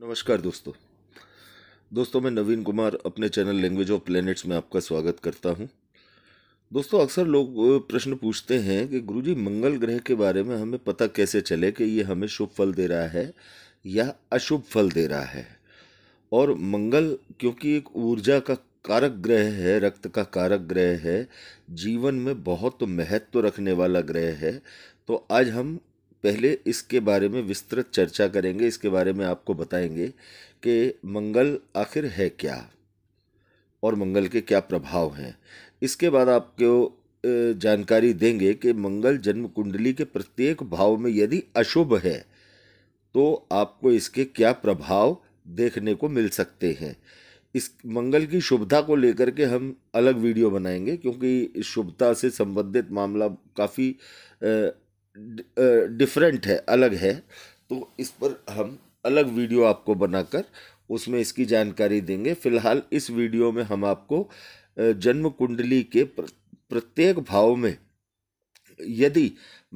नमस्कार दोस्तों दोस्तों मैं नवीन कुमार अपने चैनल लैंग्वेज ऑफ प्लैनेट्स में आपका स्वागत करता हूं दोस्तों अक्सर लोग प्रश्न पूछते हैं कि गुरुजी मंगल ग्रह के बारे में हमें पता कैसे चले कि ये हमें शुभ फल दे रहा है या अशुभ फल दे रहा है और मंगल क्योंकि एक ऊर्जा का कारक ग्रह है रक्त का कारक ग्रह है जीवन में बहुत महत्व रखने वाला ग्रह है तो आज हम पहले इसके बारे में विस्तृत चर्चा करेंगे इसके बारे में आपको बताएंगे कि मंगल आखिर है क्या और मंगल के क्या प्रभाव हैं इसके बाद आपको जानकारी देंगे कि मंगल जन्म कुंडली के प्रत्येक भाव में यदि अशुभ है तो आपको इसके क्या प्रभाव देखने को मिल सकते हैं इस मंगल की शुभता को लेकर के हम अलग वीडियो बनाएंगे क्योंकि शुभता से संबंधित मामला काफ़ी डिफरेंट है अलग है तो इस पर हम अलग वीडियो आपको बनाकर उसमें इसकी जानकारी देंगे फिलहाल इस वीडियो में हम आपको जन्म कुंडली के प्रत्येक भाव में यदि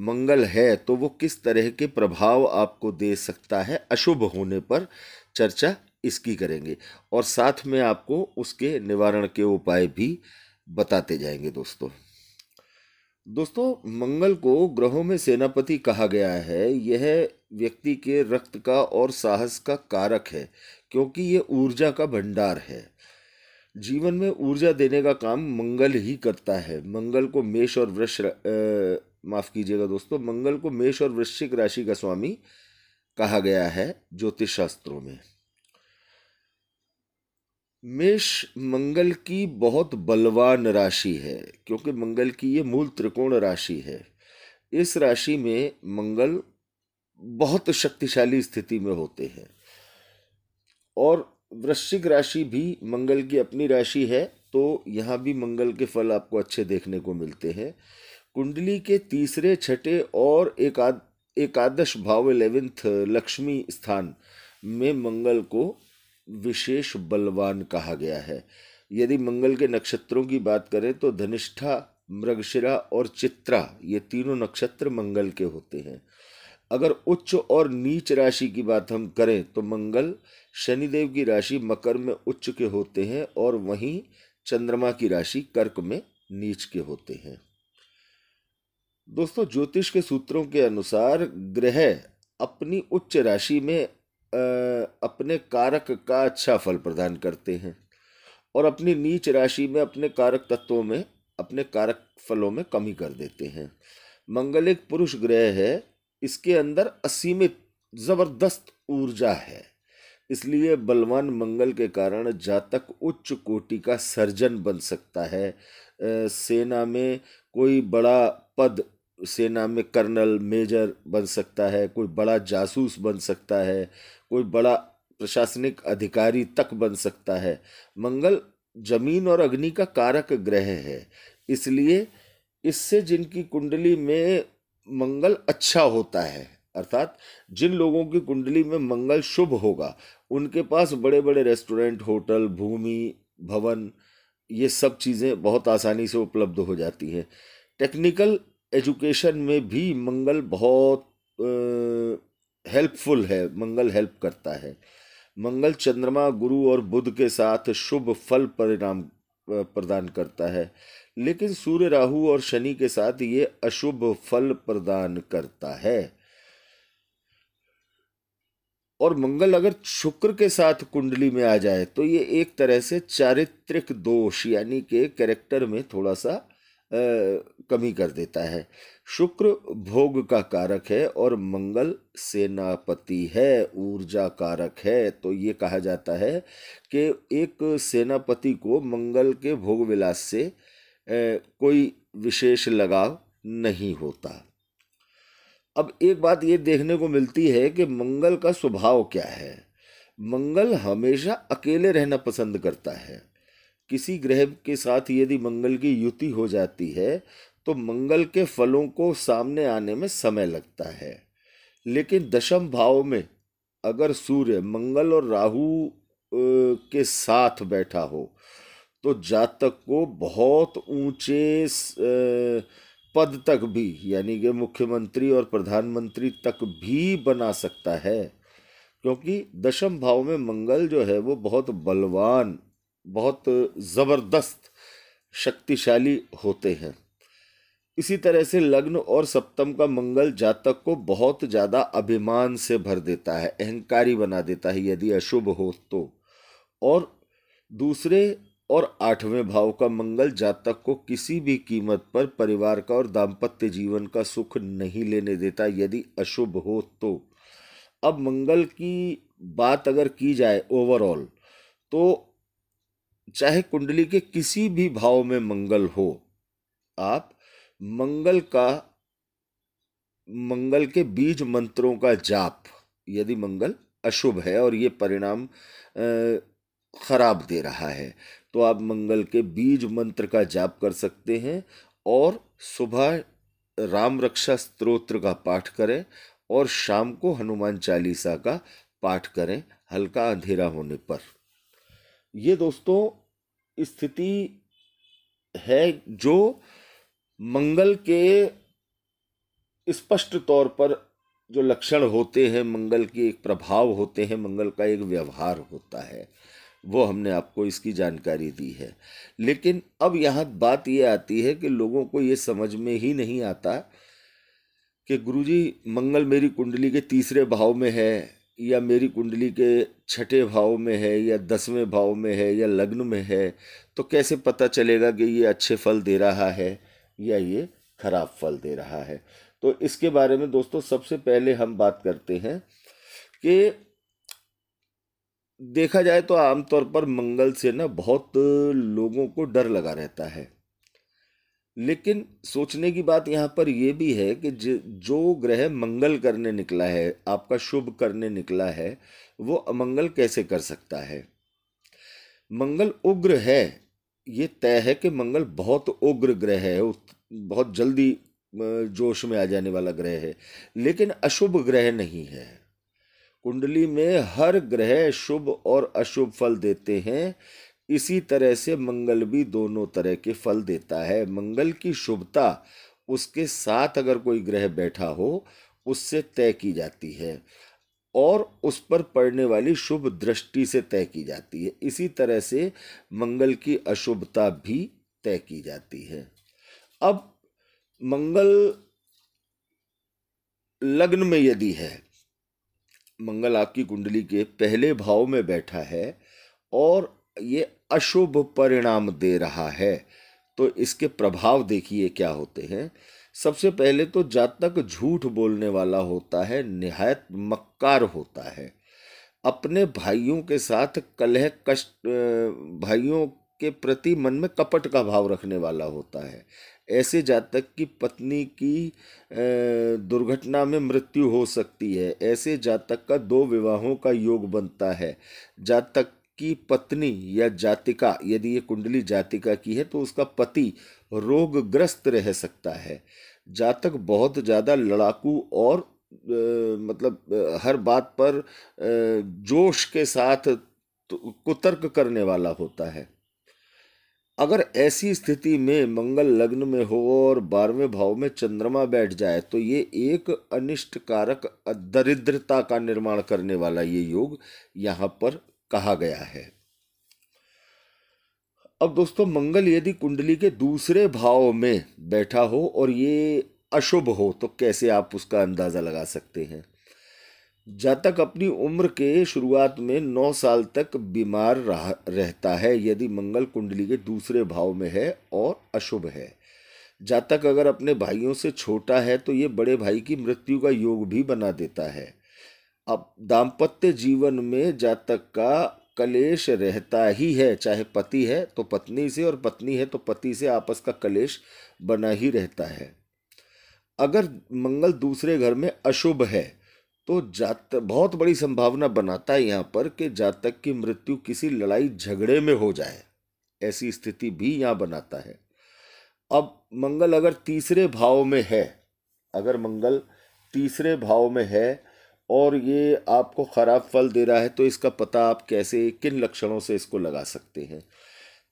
मंगल है तो वो किस तरह के प्रभाव आपको दे सकता है अशुभ होने पर चर्चा इसकी करेंगे और साथ में आपको उसके निवारण के उपाय भी बताते जाएंगे दोस्तों दोस्तों मंगल को ग्रहों में सेनापति कहा गया है यह व्यक्ति के रक्त का और साहस का कारक है क्योंकि ये ऊर्जा का भंडार है जीवन में ऊर्जा देने का काम मंगल ही करता है मंगल को मेष और वृक्ष माफ़ कीजिएगा दोस्तों मंगल को मेष और वृश्चिक राशि का स्वामी कहा गया है ज्योतिष शास्त्रों में मेष मंगल की बहुत बलवान राशि है क्योंकि मंगल की ये मूल त्रिकोण राशि है इस राशि में मंगल बहुत शक्तिशाली स्थिति में होते हैं और वृश्चिक राशि भी मंगल की अपनी राशि है तो यहाँ भी मंगल के फल आपको अच्छे देखने को मिलते हैं कुंडली के तीसरे छठे और एकाद एकादश भाव एलेवेंथ लक्ष्मी स्थान में मंगल को विशेष बलवान कहा गया है यदि मंगल के नक्षत्रों की बात करें तो धनिष्ठा मृगशिरा और चित्रा ये तीनों नक्षत्र मंगल के होते हैं अगर उच्च और नीच राशि की बात हम करें तो मंगल शनिदेव की राशि मकर में उच्च के होते हैं और वहीं चंद्रमा की राशि कर्क में नीच के होते हैं दोस्तों ज्योतिष के सूत्रों के अनुसार ग्रह अपनी उच्च राशि में अपने कारक का अच्छा फल प्रदान करते हैं और अपनी नीच राशि में अपने कारक तत्वों में अपने कारक फलों में कमी कर देते हैं मंगल एक पुरुष ग्रह है इसके अंदर असीमित जबरदस्त ऊर्जा है इसलिए बलवान मंगल के कारण जातक उच्च कोटि का सर्जन बन सकता है सेना में कोई बड़ा पद सेना में कर्नल मेजर बन सकता है कोई बड़ा जासूस बन सकता है कोई बड़ा प्रशासनिक अधिकारी तक बन सकता है मंगल जमीन और अग्नि का कारक ग्रह है इसलिए इससे जिनकी कुंडली में मंगल अच्छा होता है अर्थात जिन लोगों की कुंडली में मंगल शुभ होगा उनके पास बड़े बड़े रेस्टोरेंट होटल भूमि भवन ये सब चीज़ें बहुत आसानी से उपलब्ध हो जाती हैं टेक्निकल एजुकेशन में भी मंगल बहुत हेल्पफुल है मंगल हेल्प करता है मंगल चंद्रमा गुरु और बुध के साथ शुभ फल परिणाम प्रदान करता है लेकिन सूर्य राहु और शनि के साथ ये अशुभ फल प्रदान करता है और मंगल अगर शुक्र के साथ कुंडली में आ जाए तो ये एक तरह से चारित्रिक दोष यानी के कैरेक्टर में थोड़ा सा कमी कर देता है शुक्र भोग का कारक है और मंगल सेनापति है ऊर्जा कारक है तो ये कहा जाता है कि एक सेनापति को मंगल के भोग विलास से कोई विशेष लगाव नहीं होता अब एक बात ये देखने को मिलती है कि मंगल का स्वभाव क्या है मंगल हमेशा अकेले रहना पसंद करता है किसी ग्रह के साथ यदि मंगल की युति हो जाती है तो मंगल के फलों को सामने आने में समय लगता है लेकिन दशम भाव में अगर सूर्य मंगल और राहु के साथ बैठा हो तो जातक को बहुत ऊंचे पद तक भी यानी कि मुख्यमंत्री और प्रधानमंत्री तक भी बना सकता है क्योंकि दशम भाव में मंगल जो है वो बहुत बलवान बहुत ज़बरदस्त शक्तिशाली होते हैं इसी तरह से लग्न और सप्तम का मंगल जातक को बहुत ज़्यादा अभिमान से भर देता है अहंकारी बना देता है यदि अशुभ हो तो और दूसरे और आठवें भाव का मंगल जातक को किसी भी कीमत पर परिवार का और दाम्पत्य जीवन का सुख नहीं लेने देता यदि अशुभ हो तो अब मंगल की बात अगर की जाए ओवरऑल तो चाहे कुंडली के किसी भी भाव में मंगल हो आप मंगल का मंगल के बीज मंत्रों का जाप यदि मंगल अशुभ है और ये परिणाम खराब दे रहा है तो आप मंगल के बीज मंत्र का जाप कर सकते हैं और सुबह राम रक्षा स्त्रोत्र का पाठ करें और शाम को हनुमान चालीसा का पाठ करें हल्का अंधेरा होने पर ये दोस्तों स्थिति है जो मंगल के स्पष्ट तौर पर जो लक्षण होते हैं मंगल के एक प्रभाव होते हैं मंगल का एक व्यवहार होता है वो हमने आपको इसकी जानकारी दी है लेकिन अब यहाँ बात ये आती है कि लोगों को ये समझ में ही नहीं आता कि गुरुजी मंगल मेरी कुंडली के तीसरे भाव में है या मेरी कुंडली के छठे भाव में है या दसवें भाव में है या लग्न में है तो कैसे पता चलेगा कि ये अच्छे फल दे रहा है या ये खराब फल दे रहा है तो इसके बारे में दोस्तों सबसे पहले हम बात करते हैं कि देखा जाए तो आमतौर पर मंगल से ना बहुत लोगों को डर लगा रहता है लेकिन सोचने की बात यहाँ पर यह भी है कि जो ग्रह मंगल करने निकला है आपका शुभ करने निकला है वो अमंगल कैसे कर सकता है मंगल उग्र है ये तय है कि मंगल बहुत उग्र ग्रह है बहुत जल्दी जोश में आ जाने वाला ग्रह है लेकिन अशुभ ग्रह नहीं है कुंडली में हर ग्रह शुभ और अशुभ फल देते हैं इसी तरह से मंगल भी दोनों तरह के फल देता है मंगल की शुभता उसके साथ अगर कोई ग्रह बैठा हो उससे तय की जाती है और उस पर पड़ने वाली शुभ दृष्टि से तय की जाती है इसी तरह से मंगल की अशुभता भी तय की जाती है अब मंगल लग्न में यदि है मंगल आपकी कुंडली के पहले भाव में बैठा है और ये अशुभ परिणाम दे रहा है तो इसके प्रभाव देखिए क्या होते हैं सबसे पहले तो जातक झूठ बोलने वाला होता है निहायत मक्कार होता है अपने भाइयों के साथ कलह कष्ट भाइयों के प्रति मन में कपट का भाव रखने वाला होता है ऐसे जातक की पत्नी की दुर्घटना में मृत्यु हो सकती है ऐसे जातक का दो विवाहों का योग बनता है जातक की पत्नी या जातिका यदि ये कुंडली जातिका की है तो उसका पति रोगग्रस्त रह सकता है जातक बहुत ज़्यादा लड़ाकू और आ, मतलब हर बात पर आ, जोश के साथ तो कुतर्क करने वाला होता है अगर ऐसी स्थिति में मंगल लग्न में हो और बारहवें भाव में चंद्रमा बैठ जाए तो ये एक अनिष्टकारक दरिद्रता का निर्माण करने वाला ये योग यहाँ पर कहा गया है अब दोस्तों मंगल यदि कुंडली के दूसरे भाव में बैठा हो और ये अशुभ हो तो कैसे आप उसका अंदाज़ा लगा सकते हैं जातक अपनी उम्र के शुरुआत में नौ साल तक बीमार रहता है यदि मंगल कुंडली के दूसरे भाव में है और अशुभ है जातक अगर अपने भाइयों से छोटा है तो ये बड़े भाई की मृत्यु का योग भी बना देता है अब दाम्पत्य जीवन में जातक का कलेश रहता ही है चाहे पति है तो पत्नी से और पत्नी है तो पति से आपस का कलेश बना ही रहता है अगर मंगल दूसरे घर में अशुभ है तो जात बहुत बड़ी संभावना बनाता है यहाँ पर कि जातक की मृत्यु किसी लड़ाई झगड़े में हो जाए ऐसी स्थिति भी यहाँ बनाता है अब मंगल अगर तीसरे भाव में है अगर मंगल तीसरे भाव में है और ये आपको ख़राब फल दे रहा है तो इसका पता आप कैसे किन लक्षणों से इसको लगा सकते हैं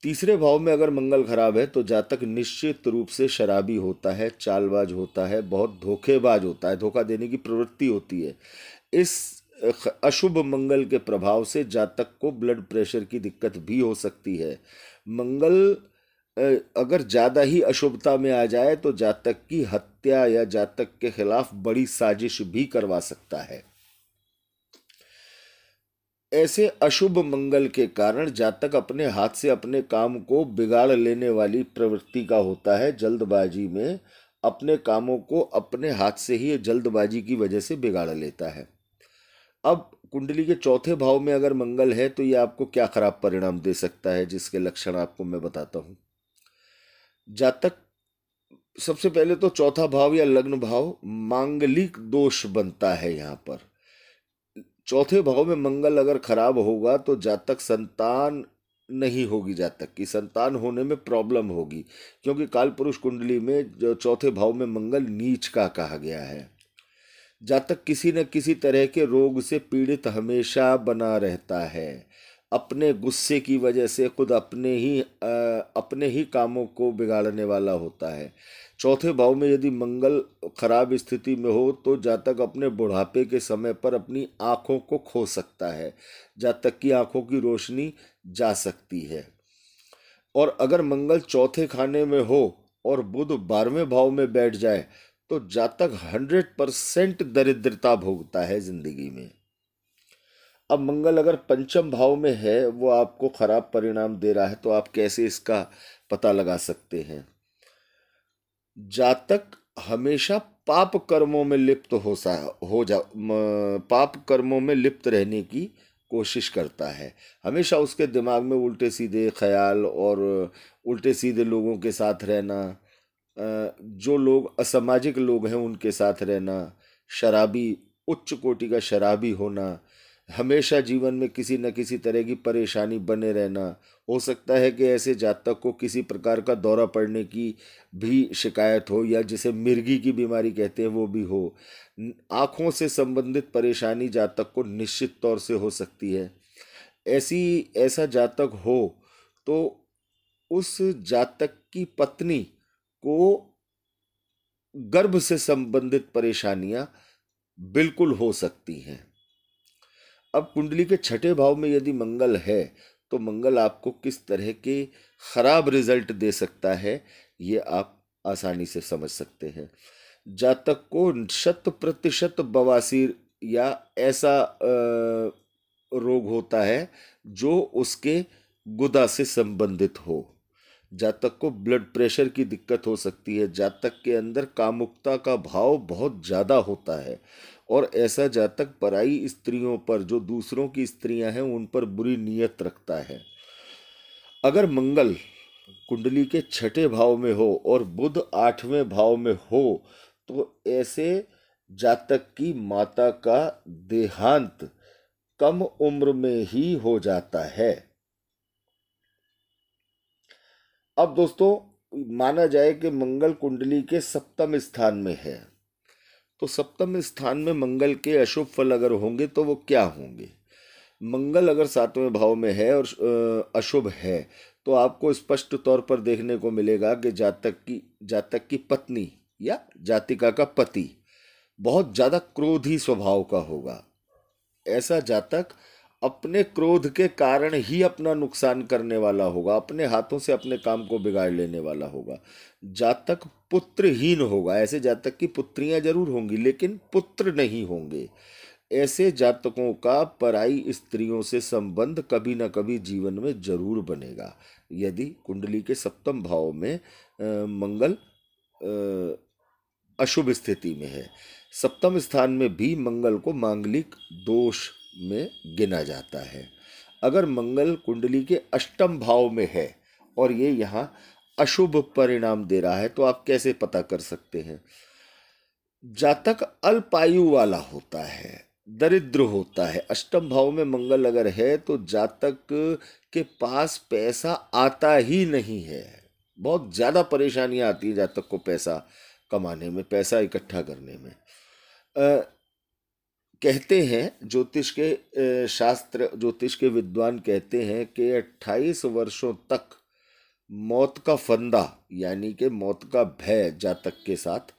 तीसरे भाव में अगर मंगल खराब है तो जातक निश्चित रूप से शराबी होता है चालबाज होता है बहुत धोखेबाज होता है धोखा देने की प्रवृत्ति होती है इस अशुभ मंगल के प्रभाव से जातक को ब्लड प्रेशर की दिक्कत भी हो सकती है मंगल अगर ज़्यादा ही अशुभता में आ जाए तो जातक की हत्या या जातक के खिलाफ बड़ी साजिश भी करवा सकता है ऐसे अशुभ मंगल के कारण जातक अपने हाथ से अपने काम को बिगाड़ लेने वाली प्रवृत्ति का होता है जल्दबाजी में अपने कामों को अपने हाथ से ही जल्दबाजी की वजह से बिगाड़ लेता है अब कुंडली के चौथे भाव में अगर मंगल है तो ये आपको क्या खराब परिणाम दे सकता है जिसके लक्षण आपको मैं बताता हूँ जातक सबसे पहले तो चौथा भाव या लग्न भाव मांगलिक दोष बनता है यहाँ पर चौथे भाव में मंगल अगर खराब होगा तो जातक संतान नहीं होगी जातक की संतान होने में प्रॉब्लम होगी क्योंकि काल पुरुष कुंडली में जो चौथे भाव में मंगल नीच का कहा गया है जातक किसी न किसी तरह के रोग से पीड़ित हमेशा बना रहता है अपने गुस्से की वजह से खुद अपने ही आ, अपने ही कामों को बिगाड़ने वाला होता है चौथे भाव में यदि मंगल खराब स्थिति में हो तो जातक अपने बुढ़ापे के समय पर अपनी आँखों को खो सकता है जातक की आँखों की रोशनी जा सकती है और अगर मंगल चौथे खाने में हो और बुध बारहवें भाव में बैठ जाए तो जातक हंड्रेड परसेंट दरिद्रता भोगता है जिंदगी में अब मंगल अगर पंचम भाव में है वो आपको खराब परिणाम दे रहा है तो आप कैसे इसका पता लगा सकते हैं जातक हमेशा पाप कर्मों में लिप्त हो सा हो जा पाप कर्मों में लिप्त रहने की कोशिश करता है हमेशा उसके दिमाग में उल्टे सीधे ख्याल और उल्टे सीधे लोगों के साथ रहना जो लोग असामाजिक लोग हैं उनके साथ रहना शराबी उच्च कोटि का शराबी होना हमेशा जीवन में किसी न किसी तरह की परेशानी बने रहना हो सकता है कि ऐसे जातक को किसी प्रकार का दौरा पड़ने की भी शिकायत हो या जिसे मिर्गी की बीमारी कहते हैं वो भी हो आँखों से संबंधित परेशानी जातक को निश्चित तौर से हो सकती है ऐसी ऐसा जातक हो तो उस जातक की पत्नी को गर्भ से संबंधित परेशानियाँ बिल्कुल हो सकती हैं अब कुंडली के छठे भाव में यदि मंगल है तो मंगल आपको किस तरह के खराब रिजल्ट दे सकता है ये आप आसानी से समझ सकते हैं जातक को शत प्रतिशत बवासीर या ऐसा रोग होता है जो उसके गुदा से संबंधित हो जातक को ब्लड प्रेशर की दिक्कत हो सकती है जातक के अंदर कामुकता का भाव बहुत ज़्यादा होता है और ऐसा जातक पराई स्त्रियों पर जो दूसरों की स्त्रियां हैं उन पर बुरी नीयत रखता है अगर मंगल कुंडली के छठे भाव में हो और बुध आठवें भाव में हो तो ऐसे जातक की माता का देहांत कम उम्र में ही हो जाता है अब दोस्तों माना जाए कि मंगल कुंडली के सप्तम स्थान में है तो सप्तम स्थान में मंगल के अशुभ फल अगर होंगे तो वो क्या होंगे मंगल अगर सातवें भाव में है और अशुभ है तो आपको स्पष्ट तौर पर देखने को मिलेगा कि जातक की जातक की पत्नी या जातिका का पति बहुत ज़्यादा क्रोधी स्वभाव का होगा ऐसा जातक अपने क्रोध के कारण ही अपना नुकसान करने वाला होगा अपने हाथों से अपने काम को बिगाड़ लेने वाला होगा जातक पुत्रहीन होगा ऐसे जातक की पुत्रियां जरूर होंगी लेकिन पुत्र नहीं होंगे ऐसे जातकों का पराई स्त्रियों से संबंध कभी ना कभी जीवन में जरूर बनेगा यदि कुंडली के सप्तम भाव में आ, मंगल अशुभ स्थिति में है सप्तम स्थान में भी मंगल को मांगलिक दोष में गिना जाता है अगर मंगल कुंडली के अष्टम भाव में है और ये यहाँ अशुभ परिणाम दे रहा है तो आप कैसे पता कर सकते हैं जातक अल्पायु वाला होता है दरिद्र होता है अष्टम भाव में मंगल अगर है तो जातक के पास पैसा आता ही नहीं है बहुत ज़्यादा परेशानियाँ आती हैं जातक को पैसा कमाने में पैसा इकट्ठा करने में कहते हैं ज्योतिष के शास्त्र ज्योतिष के विद्वान कहते हैं कि 28 वर्षों तक मौत का फंदा यानी कि मौत का भय जातक के साथ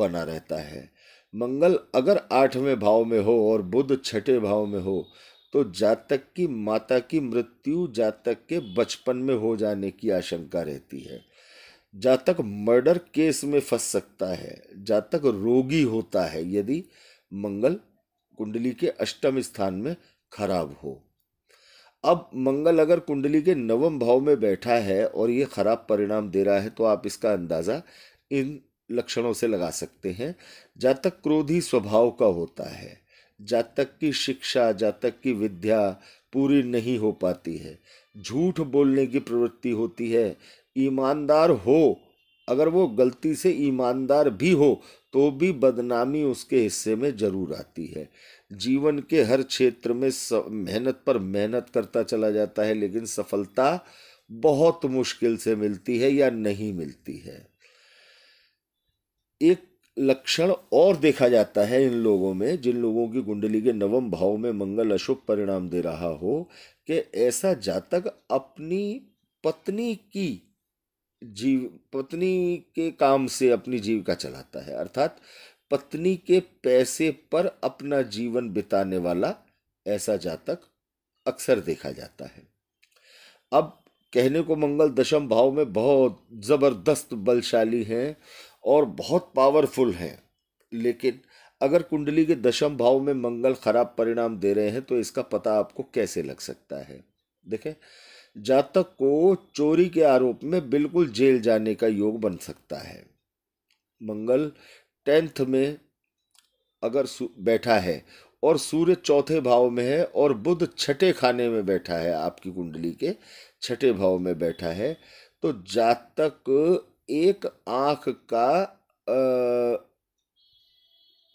बना रहता है मंगल अगर आठवें भाव में हो और बुध छठे भाव में हो तो जातक की माता की मृत्यु जातक के बचपन में हो जाने की आशंका रहती है जातक मर्डर केस में फंस सकता है जातक रोगी होता है यदि मंगल कुंडली के अष्टम स्थान में खराब हो अब मंगल अगर कुंडली के नवम भाव में बैठा है और ये खराब परिणाम दे रहा है तो आप इसका अंदाज़ा इन लक्षणों से लगा सकते हैं जातक क्रोधी स्वभाव का होता है जातक की शिक्षा जातक की विद्या पूरी नहीं हो पाती है झूठ बोलने की प्रवृत्ति होती है ईमानदार हो अगर वो गलती से ईमानदार भी हो तो भी बदनामी उसके हिस्से में जरूर आती है जीवन के हर क्षेत्र में मेहनत पर मेहनत करता चला जाता है लेकिन सफलता बहुत मुश्किल से मिलती है या नहीं मिलती है एक लक्षण और देखा जाता है इन लोगों में जिन लोगों की कुंडली के नवम भाव में मंगल अशुभ परिणाम दे रहा हो कि ऐसा जातक अपनी पत्नी की जीव पत्नी के काम से अपनी जीविका चलाता है अर्थात पत्नी के पैसे पर अपना जीवन बिताने वाला ऐसा जातक अक्सर देखा जाता है अब कहने को मंगल दशम भाव में बहुत ज़बरदस्त बलशाली हैं और बहुत पावरफुल हैं लेकिन अगर कुंडली के दशम भाव में मंगल खराब परिणाम दे रहे हैं तो इसका पता आपको कैसे लग सकता है देखें जातक को चोरी के आरोप में बिल्कुल जेल जाने का योग बन सकता है मंगल टेंथ में अगर बैठा है और सूर्य चौथे भाव में है और बुध छठे खाने में बैठा है आपकी कुंडली के छठे भाव में बैठा है तो जातक एक आँख का आ,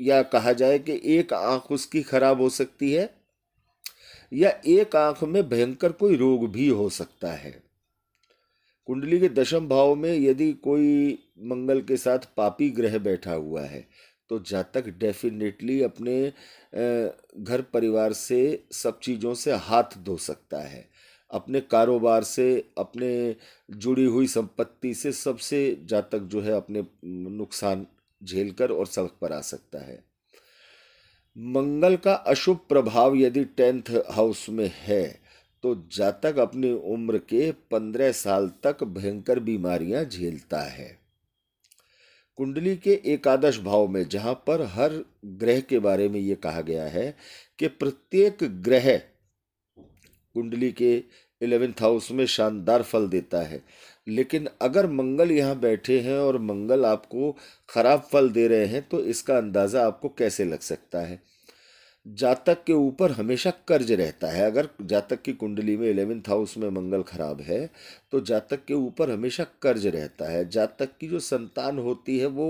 या कहा जाए कि एक आँख उसकी खराब हो सकती है या एक आंख में भयंकर कोई रोग भी हो सकता है कुंडली के दशम भाव में यदि कोई मंगल के साथ पापी ग्रह बैठा हुआ है तो जातक डेफिनेटली अपने घर परिवार से सब चीज़ों से हाथ धो सकता है अपने कारोबार से अपने जुड़ी हुई संपत्ति से सबसे जातक जो है अपने नुकसान झेलकर और सड़क पर आ सकता है मंगल का अशुभ प्रभाव यदि टेंथ हाउस में है तो जातक अपनी उम्र के पंद्रह साल तक भयंकर बीमारियां झेलता है कुंडली के एकादश भाव में जहां पर हर ग्रह के बारे में ये कहा गया है कि प्रत्येक ग्रह कुंडली के इलेवेंथ हाउस में शानदार फल देता है लेकिन अगर मंगल यहाँ बैठे हैं और मंगल आपको खराब फल दे रहे हैं तो इसका अंदाज़ा आपको कैसे लग सकता है जातक के ऊपर हमेशा कर्ज रहता है अगर जातक की कुंडली में इलेवेंथ हाउस में मंगल खराब है तो जातक के ऊपर हमेशा कर्ज रहता है जातक की जो संतान होती है वो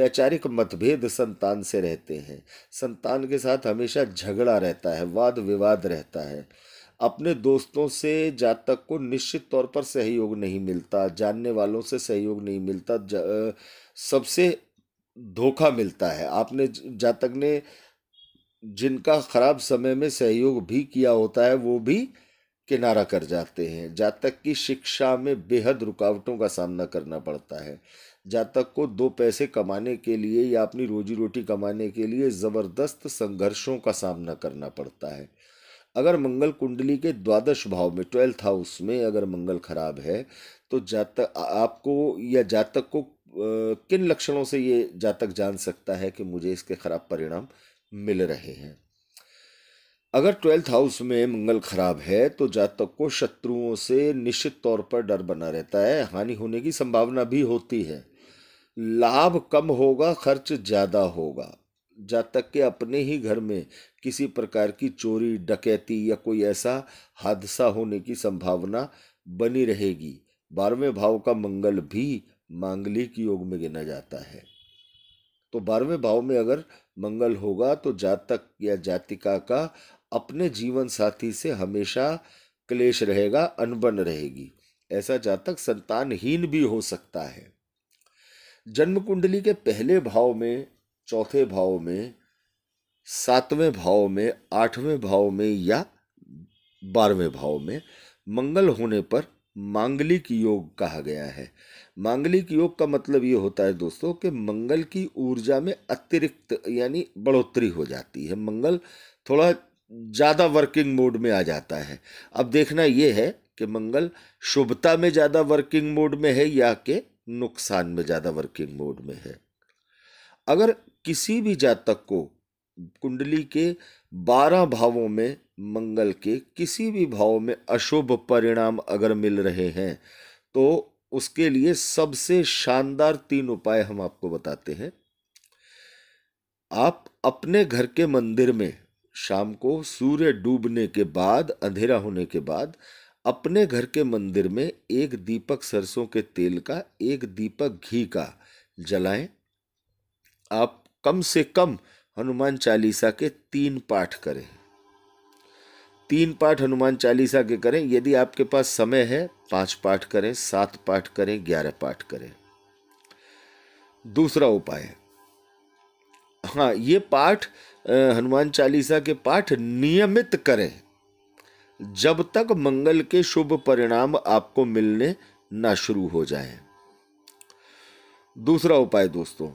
वैचारिक मतभेद संतान से रहते हैं संतान के साथ हमेशा झगड़ा रहता है वाद विवाद रहता है अपने दोस्तों से जातक को निश्चित तौर पर सहयोग नहीं मिलता जानने वालों से सहयोग नहीं मिलता सबसे धोखा मिलता है आपने जातक ने जिनका खराब समय में सहयोग भी किया होता है वो भी किनारा कर जाते हैं जातक की शिक्षा में बेहद रुकावटों का सामना करना पड़ता है जातक को दो पैसे कमाने के लिए या अपनी रोजी रोटी कमाने के लिए ज़बरदस्त संघर्षों का सामना करना पड़ता है अगर मंगल कुंडली के द्वादश भाव में ट्वेल्थ हाउस में अगर मंगल खराब है तो जातक आपको या जातक को किन लक्षणों से ये जातक जान सकता है कि मुझे इसके खराब परिणाम मिल रहे हैं अगर ट्वेल्थ हाउस में मंगल खराब है तो जातक को शत्रुओं से निश्चित तौर पर डर बना रहता है हानि होने की संभावना भी होती है लाभ कम होगा खर्च ज़्यादा होगा जा तक के अपने ही घर में किसी प्रकार की चोरी डकैती या कोई ऐसा हादसा होने की संभावना बनी रहेगी बारहवें भाव का मंगल भी मांगलिक योग में गिना जाता है तो बारहवें भाव में अगर मंगल होगा तो जातक या जातिका का अपने जीवन साथी से हमेशा क्लेश रहेगा अनबन रहेगी ऐसा जातक संतानहीन भी हो सकता है जन्म कुंडली के पहले भाव में चौथे भाव में सातवें भाव में आठवें भाव में या बारहवें भाव में मंगल होने पर मांगलिक योग कहा गया है मांगलिक योग का मतलब ये होता है दोस्तों कि मंगल की ऊर्जा में अतिरिक्त यानी बढ़ोतरी हो जाती है मंगल थोड़ा ज़्यादा वर्किंग मोड में आ जाता है अब देखना ये है कि मंगल शुभता में ज़्यादा वर्किंग मोड में है या कि नुकसान में ज़्यादा वर्किंग मोड में है अगर किसी भी जातक को कुंडली के बारह भावों में मंगल के किसी भी भाव में अशुभ परिणाम अगर मिल रहे हैं तो उसके लिए सबसे शानदार तीन उपाय हम आपको बताते हैं आप अपने घर के मंदिर में शाम को सूर्य डूबने के बाद अंधेरा होने के बाद अपने घर के मंदिर में एक दीपक सरसों के तेल का एक दीपक घी का जलाएं आप कम से कम हनुमान चालीसा के तीन पाठ करें तीन पाठ हनुमान चालीसा के करें यदि आपके पास समय है पांच पाठ करें सात पाठ करें ग्यारह पाठ करें दूसरा उपाय हाँ ये पाठ हनुमान चालीसा के पाठ नियमित करें जब तक मंगल के शुभ परिणाम आपको मिलने ना शुरू हो जाए दूसरा उपाय दोस्तों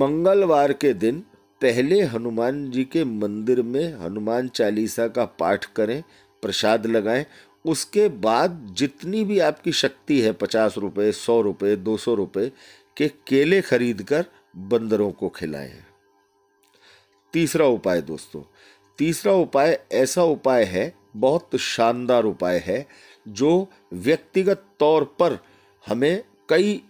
मंगलवार के दिन पहले हनुमान जी के मंदिर में हनुमान चालीसा का पाठ करें प्रसाद लगाएं उसके बाद जितनी भी आपकी शक्ति है पचास रुपये सौ रुपये दो सौ रुपये के केले खरीद कर बंदरों को खिलाएं तीसरा उपाय दोस्तों तीसरा उपाय ऐसा उपाय है बहुत शानदार उपाय है जो व्यक्तिगत तौर पर हमें कई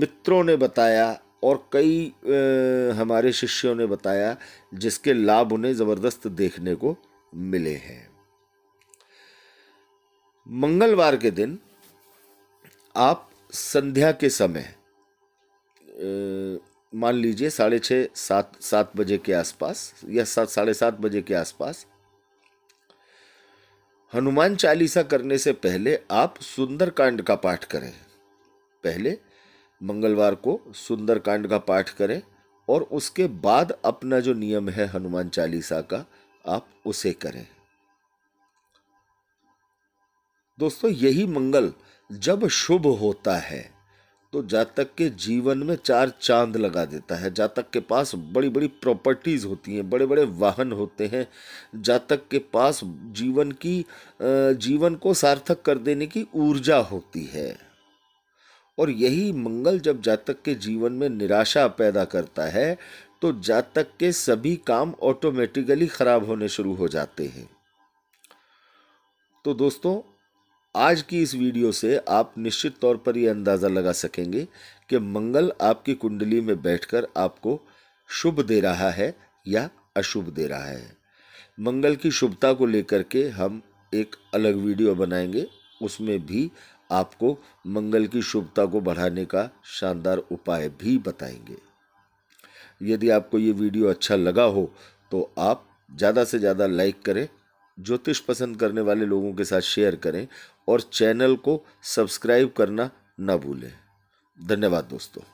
मित्रों ने बताया और कई हमारे शिष्यों ने बताया जिसके लाभ उन्हें ज़बरदस्त देखने को मिले हैं मंगलवार के दिन आप संध्या के समय मान लीजिए साढ़े छः सात सात बजे के आसपास या सात साढ़े सात बजे के आसपास हनुमान चालीसा करने से पहले आप सुंदरकांड का पाठ करें पहले मंगलवार को सुंदरकांड का पाठ करें और उसके बाद अपना जो नियम है हनुमान चालीसा का आप उसे करें दोस्तों यही मंगल जब शुभ होता है तो जातक के जीवन में चार चांद लगा देता है जातक के पास बड़ी बड़ी प्रॉपर्टीज़ होती हैं बड़े बड़े वाहन होते हैं जातक के पास जीवन की जीवन को सार्थक कर देने की ऊर्जा होती है और यही मंगल जब जातक के जीवन में निराशा पैदा करता है तो जातक के सभी काम ऑटोमेटिकली खराब होने शुरू हो जाते हैं तो दोस्तों आज की इस वीडियो से आप निश्चित तौर पर यह अंदाज़ा लगा सकेंगे कि मंगल आपकी कुंडली में बैठकर आपको शुभ दे रहा है या अशुभ दे रहा है मंगल की शुभता को लेकर के हम एक अलग वीडियो बनाएंगे उसमें भी आपको मंगल की शुभता को बढ़ाने का शानदार उपाय भी बताएंगे यदि आपको ये वीडियो अच्छा लगा हो तो आप ज़्यादा से ज़्यादा लाइक करें ज्योतिष पसंद करने वाले लोगों के साथ शेयर करें और चैनल को सब्सक्राइब करना ना भूलें धन्यवाद दोस्तों